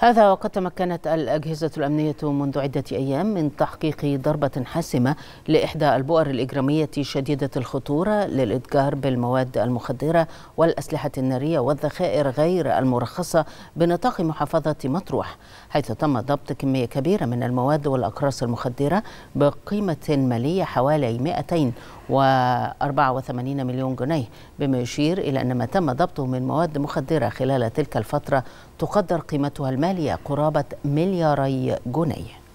هذا وقد تمكنت الأجهزة الأمنية منذ عدة أيام من تحقيق ضربة حاسمة لإحدى البؤر الإجرامية شديدة الخطورة للإتجار بالمواد المخدرة والأسلحة النارية والذخائر غير المرخصة بنطاق محافظة مطروح حيث تم ضبط كمية كبيرة من المواد والأقراص المخدرة بقيمة مالية حوالي 200 و84 مليون جنيه بما يشير إلى أن ما تم ضبطه من مواد مخدرة خلال تلك الفترة تقدر قيمتها المالية قرابة ملياري جنيه